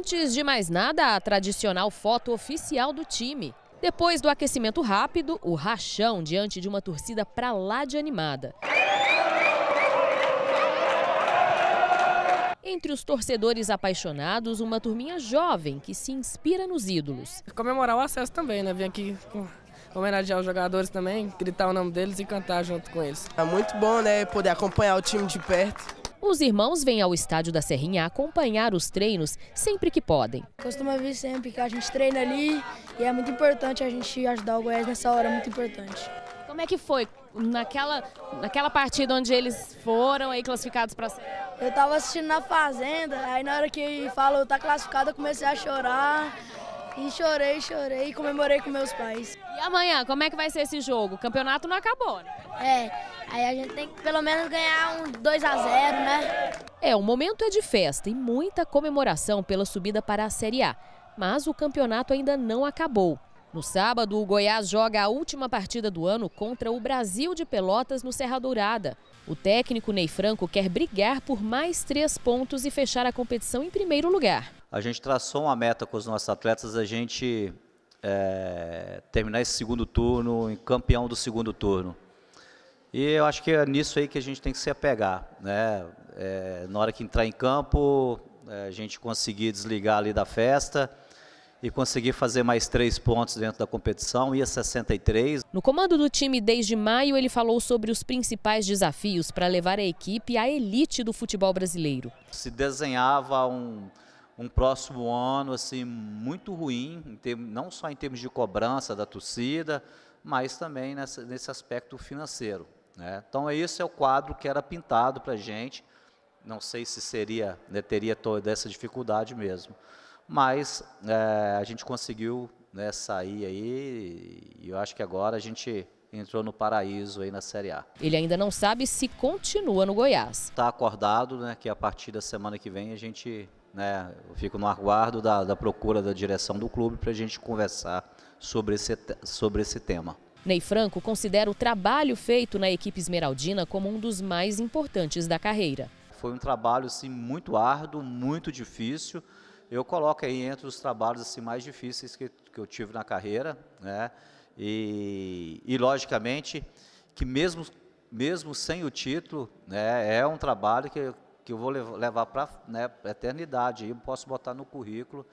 Antes de mais nada, a tradicional foto oficial do time. Depois do aquecimento rápido, o rachão diante de uma torcida pra lá de animada. Entre os torcedores apaixonados, uma turminha jovem que se inspira nos ídolos. Comemorar o acesso também, né? Vim aqui homenagear os jogadores também, gritar o nome deles e cantar junto com eles. É muito bom, né? Poder acompanhar o time de perto. Os irmãos vêm ao estádio da Serrinha acompanhar os treinos sempre que podem. Costuma vir sempre que a gente treina ali e é muito importante a gente ajudar o Goiás nessa hora, é muito importante. Como é que foi naquela, naquela partida onde eles foram aí classificados para a Eu estava assistindo na fazenda, aí na hora que falou tá classificado, eu comecei a chorar. E chorei, chorei e comemorei com meus pais. E amanhã, como é que vai ser esse jogo? O campeonato não acabou, né? É, Aí a gente tem que pelo menos ganhar um 2 a 0, né? É, o momento é de festa e muita comemoração pela subida para a Série A. Mas o campeonato ainda não acabou. No sábado, o Goiás joga a última partida do ano contra o Brasil de Pelotas no Serra Dourada. O técnico Ney Franco quer brigar por mais três pontos e fechar a competição em primeiro lugar. A gente traçou uma meta com os nossos atletas, a gente é, terminar esse segundo turno em campeão do segundo turno. E eu acho que é nisso aí que a gente tem que se apegar. Né? É, na hora que entrar em campo, é, a gente conseguir desligar ali da festa e conseguir fazer mais três pontos dentro da competição, ia 63. No comando do time desde maio, ele falou sobre os principais desafios para levar a equipe à elite do futebol brasileiro. Se desenhava um, um próximo ano assim muito ruim, termos, não só em termos de cobrança da torcida, mas também nessa, nesse aspecto financeiro. Né? Então, esse é o quadro que era pintado para a gente. Não sei se seria, né, teria toda essa dificuldade mesmo. Mas é, a gente conseguiu né, sair aí e eu acho que agora a gente entrou no paraíso aí na Série A. Ele ainda não sabe se continua no Goiás. Está acordado, né, que a partir da semana que vem a gente, né, eu fico no aguardo da, da procura da direção do clube para a gente conversar sobre esse, sobre esse tema. Ney Franco considera o trabalho feito na equipe esmeraldina como um dos mais importantes da carreira. Foi um trabalho assim, muito árduo, muito difícil. Eu coloco aí entre os trabalhos assim, mais difíceis que, que eu tive na carreira. Né? E, e, logicamente, que mesmo, mesmo sem o título, né, é um trabalho que, que eu vou levar para né, a eternidade. Eu posso botar no currículo.